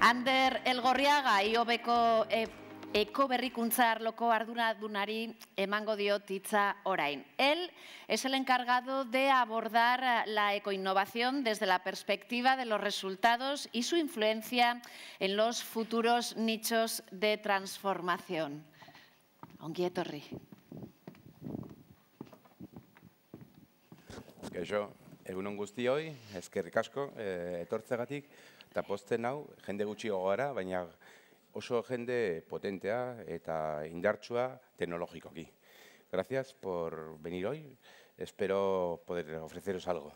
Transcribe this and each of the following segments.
Ander Elgorriaga, y e, eh, eko berrikuntza arloko Dunari emango dio orain. Él es el encargado de abordar eh, la ecoinnovación desde la perspectiva de los resultados y su influencia en los futuros nichos de transformación. Ongi etorri. Gaixo, guztioi, eskerrik asko, eh, etortzegatik. Eta gente hau, jende gutxi gara, baina oso jende potentea eta indartsua aquí. Gracias por venir hoy. Espero poder ofreceros algo.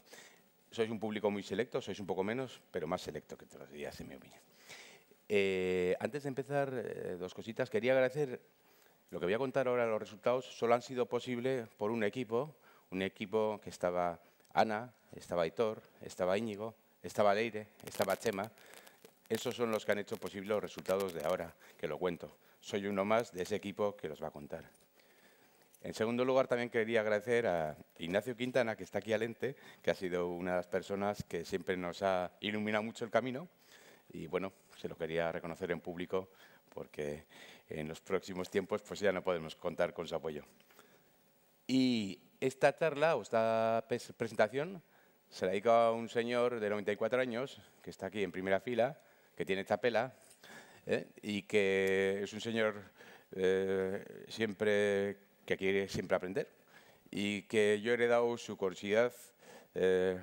Sois un público muy selecto, sois un poco menos, pero más selecto que todos los días, en mi opinión. Eh, antes de empezar, eh, dos cositas. Quería agradecer lo que voy a contar ahora, los resultados, solo han sido posible por un equipo, un equipo que estaba Ana, estaba Aitor, estaba Íñigo, estaba Leire, estaba Chema. Esos son los que han hecho posible los resultados de ahora, que lo cuento. Soy uno más de ese equipo que los va a contar. En segundo lugar, también quería agradecer a Ignacio Quintana, que está aquí al que ha sido una de las personas que siempre nos ha iluminado mucho el camino. Y bueno, se lo quería reconocer en público porque en los próximos tiempos pues ya no podemos contar con su apoyo. Y esta charla o esta presentación se la dedico a un señor de 94 años, que está aquí en primera fila, que tiene esta pela, ¿eh? y que es un señor eh, siempre, que quiere siempre aprender, y que yo he heredado su curiosidad eh,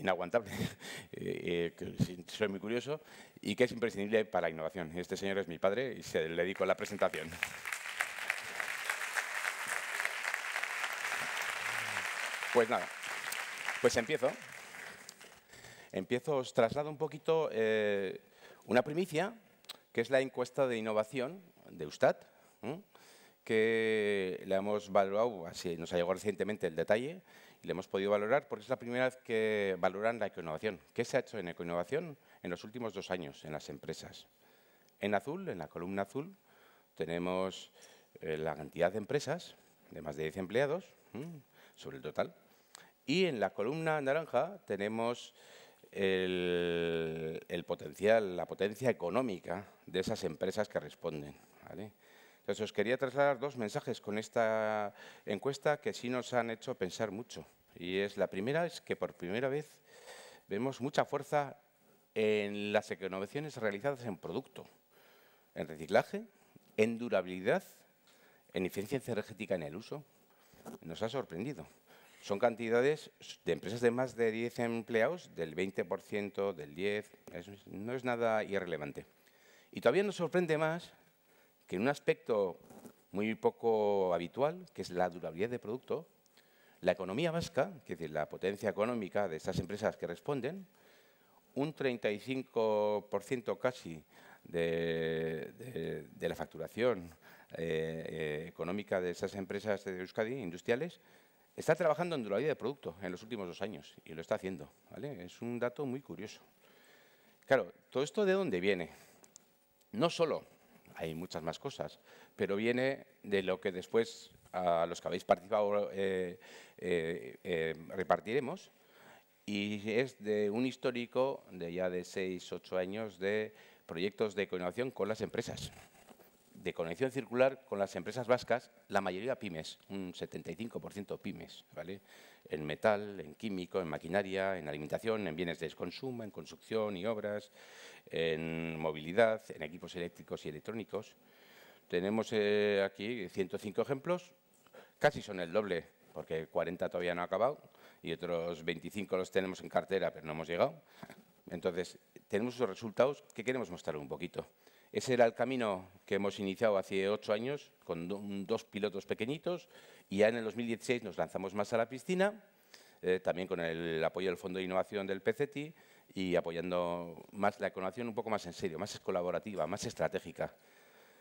inaguantable, que soy muy curioso, y que es imprescindible para la innovación. Este señor es mi padre y se le dedico a la presentación. Pues nada. Pues empiezo. Empiezo, os traslado un poquito eh, una primicia, que es la encuesta de innovación de Eustat, que la hemos valorado, así nos ha llegado recientemente el detalle, y le hemos podido valorar porque es la primera vez que valoran la ecoinnovación. ¿Qué se ha hecho en ecoinnovación en los últimos dos años en las empresas? En azul, en la columna azul, tenemos eh, la cantidad de empresas de más de 10 empleados sobre el total y en la columna naranja tenemos el, potencial, la potencia económica de esas empresas que responden. Entonces, os quería trasladar dos mensajes con esta encuesta que sí nos han hecho pensar mucho. Y es la primera, es que por primera vez vemos mucha fuerza en las Innovaciones realizadas en producto, en reciclaje, en durabilidad, en eficiencia energética en el uso. Nos ha sorprendido. Son cantidades de empresas de más de 10 empleados, del 20%, del 10%, no es nada irrelevante. Y todavía nos sorprende más que en un aspecto muy poco habitual, que es la durabilidad de producto, la economía vasca, que es la potencia económica de estas empresas que responden, un 35% casi de, de, la facturación eh, eh, económica de esas empresas de Euskadi, industriales, Está trabajando en dualidad de producto en los últimos dos años y lo está haciendo. ¿vale? Es un dato muy curioso. Claro, ¿todo esto de dónde viene? No solo, hay muchas más cosas, pero viene de lo que después a los que habéis participado eh, eh, eh, repartiremos y es de un histórico de ya de seis, ocho años de proyectos de coordinación con las empresas de conexión circular con las empresas vascas, la mayoría pymes, un 75% pymes, ¿vale? En metal, en químico, en maquinaria, en alimentación, en bienes de consumo, en construcción y obras, en movilidad, en equipos eléctricos y electrónicos. Tenemos eh, aquí 105 ejemplos, casi son el doble, porque 40 todavía no ha acabado y otros 25 los tenemos en cartera, pero no hemos llegado. Entonces, tenemos esos resultados que queremos mostrar un poquito. Ese era el camino que hemos iniciado hace ocho años con dos pilotos pequeñitos y ya en el 2016 nos lanzamos más a la piscina, eh, también con el apoyo del Fondo de Innovación del PCTI y apoyando más la economía un poco más en serio, más colaborativa, más estratégica.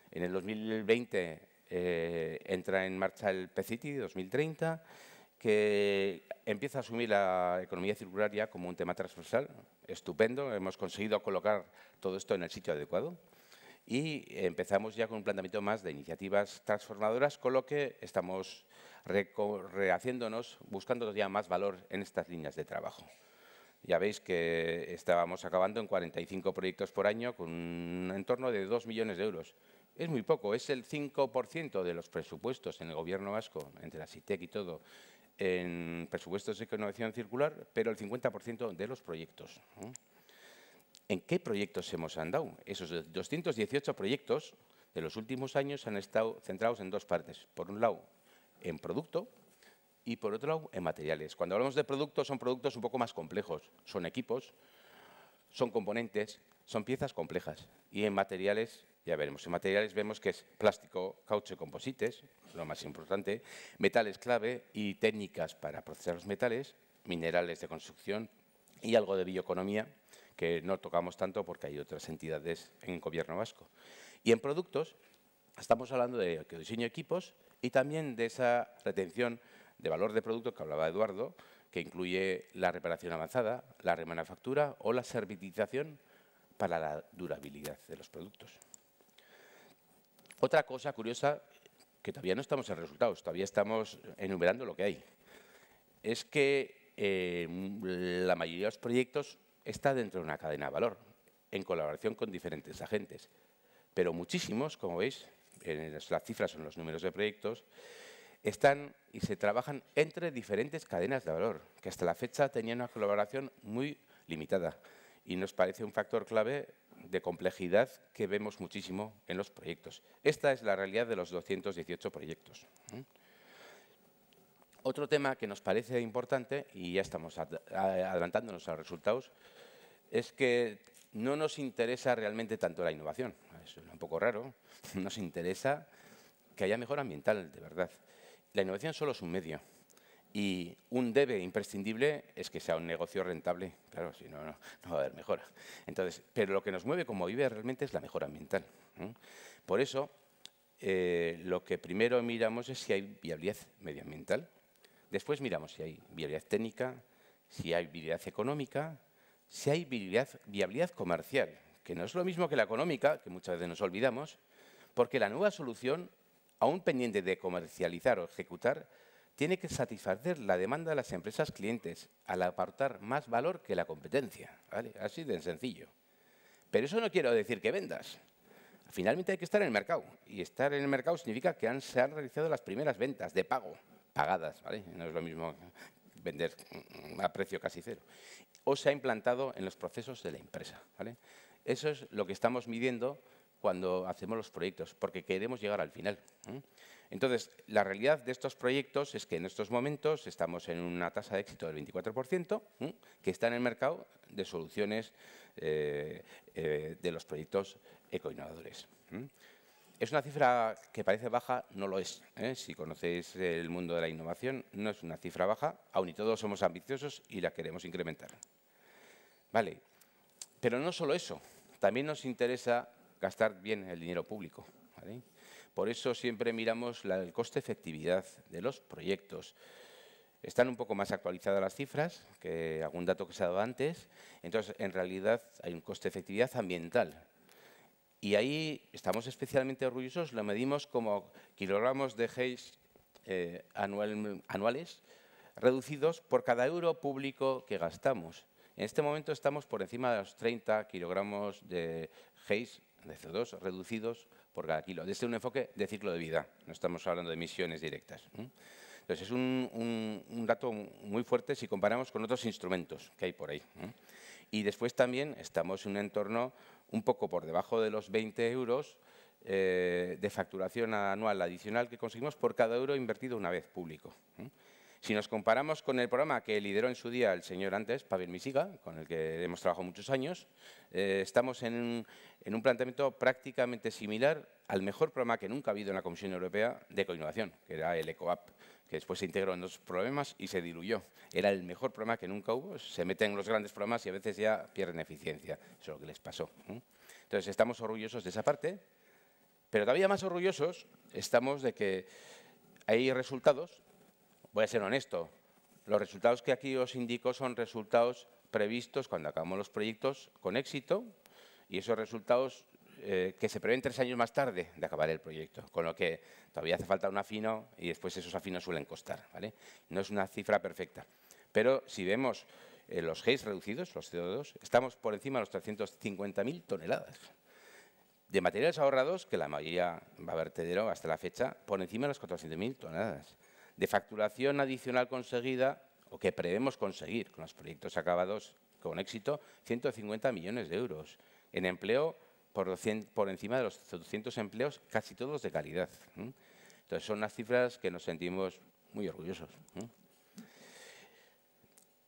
En el 2020 eh, entra en marcha el PCTI 2030, que empieza a asumir la economía circular ya como un tema transversal. Estupendo, hemos conseguido colocar todo esto en el sitio adecuado y empezamos ya con un planteamiento más de iniciativas transformadoras, con lo que estamos rehaciéndonos, buscando ya más valor en estas líneas de trabajo. Ya veis que estábamos acabando en 45 proyectos por año con un entorno de 2 millones de euros. Es muy poco, es el 5% de los presupuestos en el gobierno vasco, entre la CITEC y todo, en presupuestos de innovación circular, pero el 50% de los proyectos en qué proyectos hemos andado. Esos 218 proyectos de los últimos años han estado centrados en dos partes. Por un lado, en producto y por otro lado, en materiales. Cuando hablamos de productos, son productos un poco más complejos. Son equipos, son componentes, son piezas complejas. Y en materiales, ya veremos, en materiales vemos que es plástico, caucho y composites, lo más importante, metales clave y técnicas para procesar los metales, minerales de construcción y algo de bioeconomía que no tocamos tanto porque hay otras entidades en gobierno vasco. Y en productos estamos hablando de que diseño equipos y también de esa retención de valor de productos que hablaba Eduardo, que incluye la reparación avanzada, la remanufactura o la servitización para la durabilidad de los productos. Otra cosa curiosa, que todavía no estamos en resultados, todavía estamos enumerando lo que hay, es que eh, la mayoría de los proyectos está dentro de una cadena de valor, en colaboración con diferentes agentes. Pero muchísimos, como veis, en las cifras son los números de proyectos, están y se trabajan entre diferentes cadenas de valor, que hasta la fecha tenían una colaboración muy limitada. Y nos parece un factor clave de complejidad que vemos muchísimo en los proyectos. Esta es la realidad de los 218 proyectos. ¿eh? Otro tema que nos parece importante, y ya estamos adelantándonos a los resultados, es que no nos interesa realmente tanto la innovación. Eso es un poco raro. Nos interesa que haya mejora ambiental, de verdad. La innovación solo es un medio. Y un debe imprescindible es que sea un negocio rentable. Claro, si no, no, va a haber mejora. Entonces, pero lo que nos mueve como vive realmente es la mejora ambiental. ¿eh? Por eso, eh, lo que primero miramos es si hay viabilidad medioambiental Después miramos si hay viabilidad técnica, si hay viabilidad económica, si hay viabilidad, comercial, que no es lo mismo que la económica, que muchas veces nos olvidamos, porque la nueva solución, aún pendiente de comercializar o ejecutar, tiene que satisfacer la demanda de las empresas clientes al aportar más valor que la competencia. Así de sencillo. Pero eso no quiero decir que vendas. Finalmente hay que estar en el mercado. Y estar en el mercado significa que se han realizado las primeras ventas de pago pagadas, ¿vale? No es lo mismo vender a precio casi cero. O se ha implantado en los procesos de la empresa, ¿vale? Eso es lo que estamos midiendo cuando hacemos los proyectos, porque queremos llegar al final. ¿eh? Entonces, la realidad de estos proyectos es que en estos momentos estamos en una tasa de éxito del 24%, ¿eh? que está en el mercado de soluciones eh, de los proyectos ecoinnovadores. Es una cifra que parece baja, no lo es. ¿eh? Si conocéis el mundo de la innovación, no es una cifra baja, aun y todos somos ambiciosos y la queremos incrementar. Vale, pero no solo eso, también nos interesa gastar bien el dinero público. Por eso siempre miramos la, el coste-efectividad de los proyectos. Están un poco más actualizadas las cifras que algún dato que se ha dado antes. Entonces, en realidad hay un coste-efectividad ambiental y ahí estamos especialmente orgullosos, lo medimos como kilogramos de GEIS eh, anuales reducidos por cada euro público que gastamos. En este momento estamos por encima de los 30 kilogramos de GEIS, de CO2, reducidos por cada kilo, desde este un enfoque de ciclo de vida. No estamos hablando de emisiones directas. Entonces, es un, dato muy fuerte si comparamos con otros instrumentos que hay por ahí. Y después también estamos en un entorno un poco por debajo de los 20 euros eh, de facturación anual adicional que conseguimos por cada euro invertido una vez público. ¿eh? Si nos comparamos con el programa que lideró en su día el señor antes, Pavel Misiga, con el que hemos trabajado muchos años, eh, estamos en un, planteamiento prácticamente similar al mejor programa que nunca ha habido en la Comisión Europea de co-innovación, que era el ECOAP después se integró en los problemas y se diluyó. Era el mejor problema que nunca hubo, se meten en los grandes problemas y a veces ya pierden eficiencia. Eso es lo que les pasó. Entonces, estamos orgullosos de esa parte, pero todavía más orgullosos estamos de que hay resultados, voy a ser honesto, los resultados que aquí os indico son resultados previstos cuando acabamos los proyectos con éxito y esos resultados eh, que se prevén tres años más tarde de acabar el proyecto, con lo que todavía hace falta un afino y después esos afinos suelen costar. ¿vale? No es una cifra perfecta, pero si vemos eh, los GES reducidos, los CO2, estamos por encima de los 350.000 toneladas de materiales ahorrados, que la mayoría va a vertedero hasta la fecha, por encima de las 400.000 toneladas, de facturación adicional conseguida o que prevemos conseguir con los proyectos acabados con éxito, 150 millones de euros. En empleo, por, por encima de los 200 empleos, casi todos de calidad. Entonces, son unas cifras que nos sentimos muy orgullosos.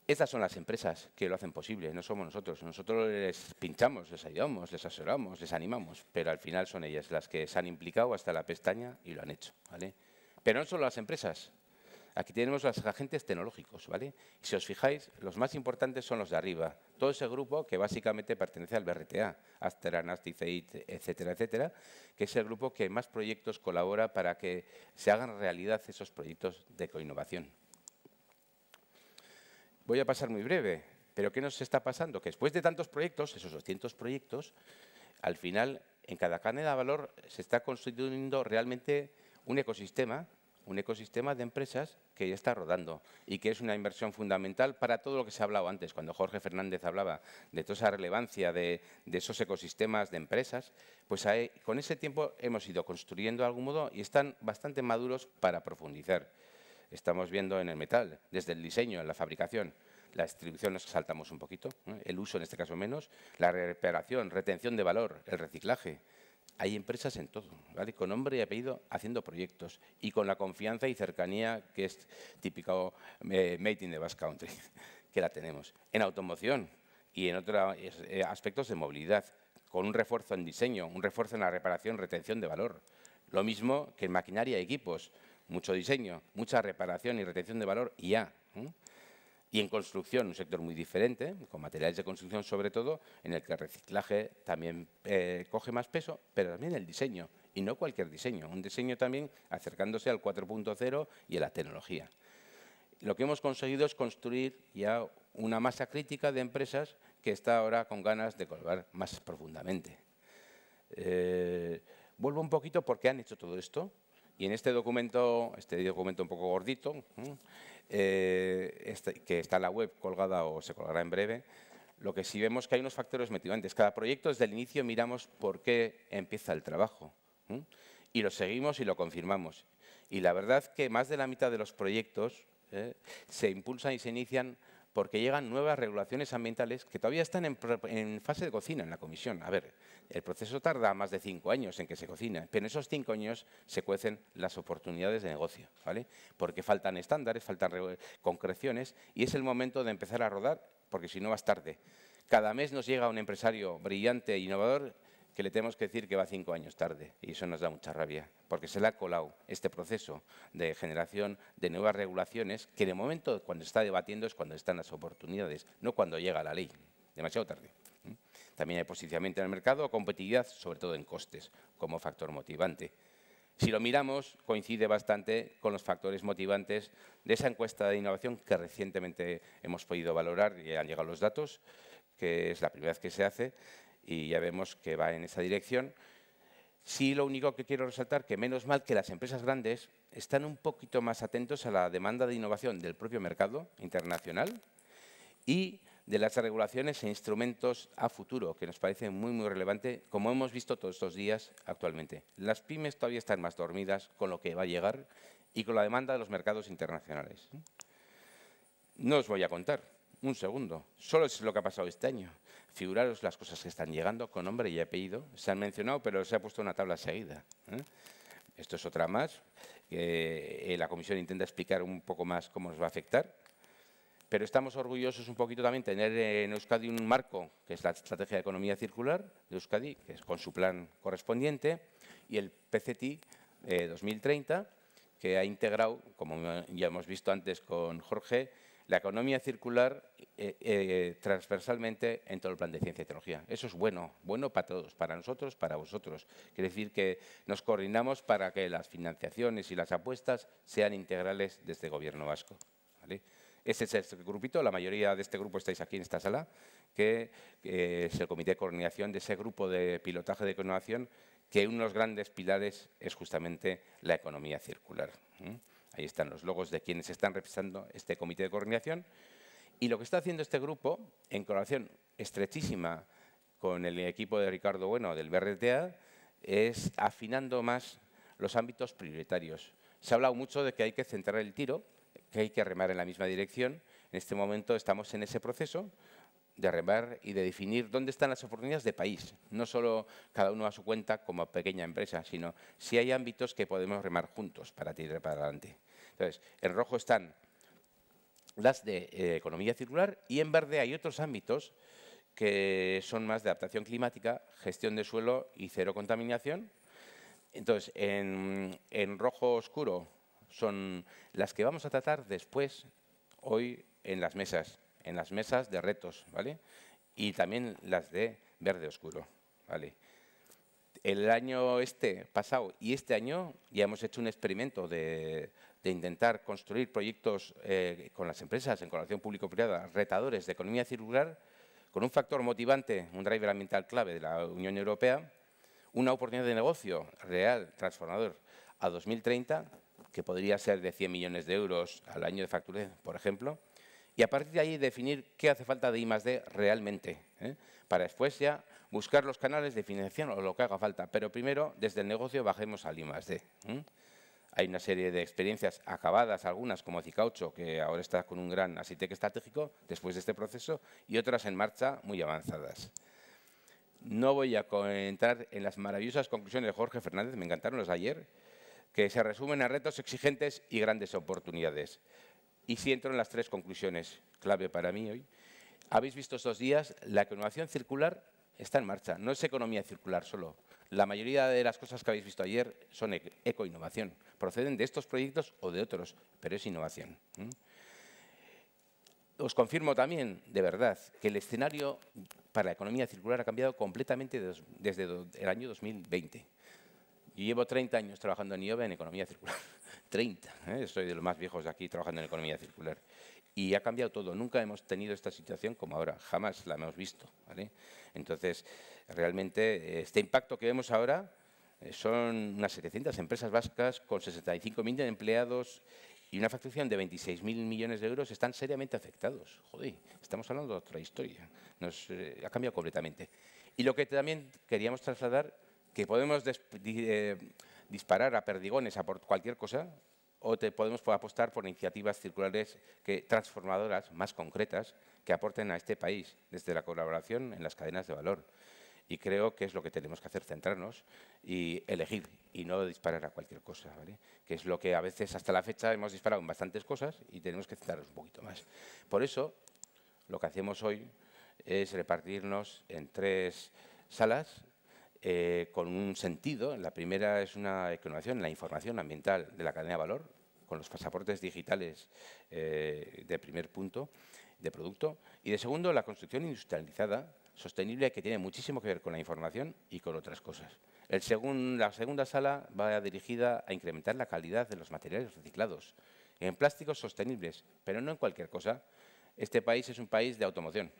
Estas son las empresas que lo hacen posible, no somos nosotros. Nosotros les pinchamos, les ayudamos, les asesoramos, les animamos, pero al final son ellas las que se han implicado hasta la pestaña y lo han hecho. ¿vale? Pero no solo las empresas, Aquí tenemos los agentes tecnológicos, ¿vale? Y si os fijáis, los más importantes son los de arriba. Todo ese grupo que básicamente pertenece al BRTA, Astera, Nasti, etcétera, etcétera, que es el grupo que más proyectos colabora para que se hagan realidad esos proyectos de coinnovación. Voy a pasar muy breve, pero ¿qué nos está pasando? Que después de tantos proyectos, esos 200 proyectos, al final en cada cadena de valor se está constituyendo realmente un ecosistema un ecosistema de empresas que ya está rodando y que es una inversión fundamental para todo lo que se ha hablado antes, cuando Jorge Fernández hablaba de toda esa relevancia de, esos ecosistemas de empresas, pues con ese tiempo hemos ido construyendo de algún modo y están bastante maduros para profundizar. Estamos viendo en el metal, desde el diseño, en la fabricación, la distribución nos saltamos un poquito, el uso en este caso menos, la reparación, retención de valor, el reciclaje, hay empresas en todo, con nombre y apellido haciendo proyectos y con la confianza y cercanía que es típico mating eh, Made in the Basque Country, que la tenemos. En automoción y en otros eh, aspectos de movilidad, con un refuerzo en diseño, un refuerzo en la reparación, retención de valor. Lo mismo que en maquinaria y equipos, mucho diseño, mucha reparación y retención de valor y ya y en construcción, un sector muy diferente, con materiales de construcción sobre todo, en el que el reciclaje también eh, coge más peso, pero también el diseño, y no cualquier diseño, un diseño también acercándose al 4.0 y a la tecnología. Lo que hemos conseguido es construir ya una masa crítica de empresas que está ahora con ganas de colgar más profundamente. Eh, vuelvo un poquito porque han hecho todo esto, y en este documento, este documento un poco gordito, eh, este, que está en la web colgada o se colgará en breve, lo que sí vemos que hay unos factores motivantes. Cada proyecto desde el inicio miramos por qué empieza el trabajo y lo seguimos y lo confirmamos. Y la verdad que más de la mitad de los proyectos ¿eh? se impulsan y se inician porque llegan nuevas regulaciones ambientales que todavía están en, en, fase de cocina en la comisión. A ver, el proceso tarda más de cinco años en que se cocina, pero en esos cinco años se cuecen las oportunidades de negocio, ¿vale? Porque faltan estándares, faltan concreciones y es el momento de empezar a rodar, porque si no vas tarde. Cada mes nos llega un empresario brillante e innovador que le tenemos que decir que va cinco años tarde y eso nos da mucha rabia, porque se le ha colado este proceso de generación de nuevas regulaciones que de momento cuando está debatiendo es cuando están las oportunidades, no cuando llega la ley, demasiado tarde. También hay posicionamiento en el mercado, competitividad, sobre todo en costes, como factor motivante. Si lo miramos, coincide bastante con los factores motivantes de esa encuesta de innovación que recientemente hemos podido valorar y han llegado los datos, que es la primera vez que se hace y ya vemos que va en esa dirección. Sí, lo único que quiero resaltar que menos mal que las empresas grandes están un poquito más atentos a la demanda de innovación del propio mercado internacional y de las regulaciones e instrumentos a futuro, que nos parece muy, muy relevante, como hemos visto todos estos días actualmente. Las pymes todavía están más dormidas con lo que va a llegar y con la demanda de los mercados internacionales. No os voy a contar, un segundo, solo es lo que ha pasado este año. Figuraros las cosas que están llegando con nombre y apellido. Se han mencionado, pero se ha puesto una tabla seguida. ¿eh? Esto es otra más. Eh, la Comisión intenta explicar un poco más cómo nos va a afectar pero estamos orgullosos un poquito también de tener en Euskadi un marco, que es la Estrategia de Economía Circular de Euskadi, que es con su plan correspondiente, y el PCT 2030, eh, que ha integrado, como ya hemos visto antes con Jorge, la economía circular eh, eh, transversalmente en todo el plan de ciencia y tecnología. Eso es bueno, bueno para todos, para nosotros, para vosotros. Quiere decir que nos coordinamos para que las financiaciones y las apuestas sean integrales desde el este Gobierno vasco. Este es el grupito, la mayoría de este grupo estáis aquí en esta sala, que eh, es el comité de coordinación de ese grupo de pilotaje de innovación que uno de los grandes pilares es justamente la economía circular. Ahí están los logos de quienes están representando este comité de coordinación. Y lo que está haciendo este grupo, en colaboración estrechísima con el equipo de Ricardo Bueno del BRTA, es afinando más los ámbitos prioritarios. Se ha hablado mucho de que hay que centrar el tiro que hay que remar en la misma dirección. En este momento estamos en ese proceso de remar y de definir dónde están las oportunidades de país. No solo cada uno a su cuenta como pequeña empresa, sino si hay ámbitos que podemos remar juntos para tirar para adelante. Entonces, en rojo están las de eh, economía circular y en verde hay otros ámbitos que son más de adaptación climática, gestión de suelo y cero contaminación. Entonces, en, en rojo oscuro son las que vamos a tratar después, hoy, en las mesas, en las mesas de retos, ¿vale? Y también las de verde oscuro, ¿vale? El año este pasado y este año ya hemos hecho un experimento de, intentar construir proyectos eh, con las empresas en colaboración público-privada, retadores de economía circular, con un factor motivante, un driver ambiental clave de la Unión Europea, una oportunidad de negocio real, transformador, a 2030 que podría ser de 100 millones de euros al año de facturación, por ejemplo, y a partir de ahí definir qué hace falta de I más D realmente, ¿eh? para después ya buscar los canales de financiación o lo que haga falta, pero primero desde el negocio bajemos al I ¿eh? Hay una serie de experiencias acabadas, algunas como Cicaucho, que ahora está con un gran asitec estratégico después de este proceso, y otras en marcha muy avanzadas. No voy a entrar en las maravillosas conclusiones de Jorge Fernández, me encantaron las ayer, que se resumen a retos exigentes y grandes oportunidades. Y si entro en las tres conclusiones clave para mí hoy, habéis visto estos días, la economía circular está en marcha. No es economía circular solo. La mayoría de las cosas que habéis visto ayer son e-, ecoinnovación. Proceden de estos proyectos o de otros, pero es innovación. Os confirmo también, de verdad, que el escenario para la economía circular ha cambiado completamente desde el año 2020. Yo llevo 30 años trabajando en IOB en economía circular. 30. ¿eh? Soy de los más viejos de aquí trabajando en economía circular. Y ha cambiado todo. Nunca hemos tenido esta situación como ahora. Jamás la hemos visto. Entonces, realmente, este impacto que vemos ahora eh, son unas 700 empresas vascas con 65.000 empleados y una facturación de 26.000 millones de euros están seriamente afectados. Joder, estamos hablando de otra historia. Nos eh, ha cambiado completamente. Y lo que también queríamos trasladar que podemos eh, disparar a perdigones a por cualquier cosa o te podemos apostar por iniciativas circulares que, transformadoras, más concretas, que aporten a este país desde la colaboración en las cadenas de valor. Y creo que es lo que tenemos que hacer, centrarnos y elegir y no disparar a cualquier cosa, ¿vale? que es lo que a veces hasta la fecha hemos disparado en bastantes cosas y tenemos que centrarnos un poquito más. Por eso, lo que hacemos hoy es repartirnos en tres salas eh, con un sentido. La primera es una economización en la información ambiental de la cadena de valor, con los pasaportes digitales eh, de primer punto de producto. Y de segundo, la construcción industrializada, sostenible, que tiene muchísimo que ver con la información y con otras cosas. la segunda sala va dirigida a incrementar la calidad de los materiales reciclados en plásticos sostenibles, pero no en cualquier cosa. Este país es un país de automoción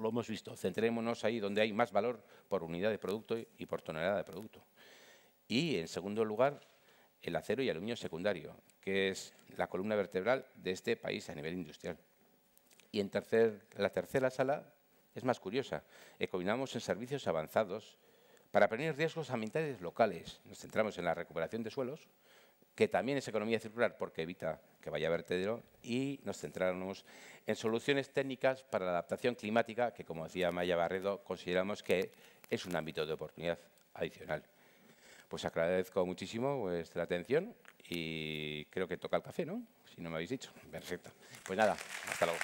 lo hemos visto, centrémonos ahí donde hay más valor por unidad de producto y por tonelada de producto. Y, en segundo lugar, el acero y aluminio secundario, que es la columna vertebral de este país a nivel industrial. Y en tercer, la tercera sala es más curiosa. combinamos en servicios avanzados para prevenir riesgos ambientales locales. Nos centramos en la recuperación de suelos, que también es economía circular porque evita que vaya a vertedero, y nos centrarnos en soluciones técnicas para la adaptación climática, que como decía Maya Barredo, consideramos que es un ámbito de oportunidad adicional. Pues agradezco muchísimo vuestra atención y creo que toca el café, ¿no? Si no me habéis dicho. Perfecto. Pues nada, hasta luego.